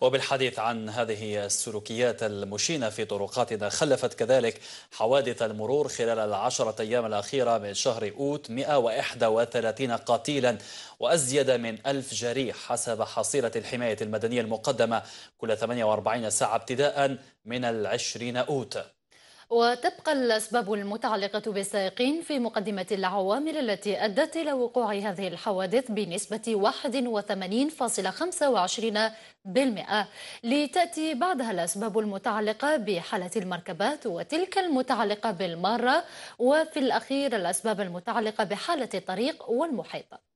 وبالحديث عن هذه السلوكيات المشينة في طرقاتنا خلفت كذلك حوادث المرور خلال العشرة أيام الأخيرة من شهر أوت 131 قتيلا وأزيد من ألف جريح حسب حصيلة الحماية المدنية المقدمة كل 48 ساعة ابتداء من العشرين أوت وتبقى الأسباب المتعلقة بالسائقين في مقدمة العوامل التي أدت إلى وقوع هذه الحوادث بنسبة 81.25% لتأتي بعدها الأسباب المتعلقة بحالة المركبات وتلك المتعلقة بالمارة وفي الأخير الأسباب المتعلقة بحالة الطريق والمحيط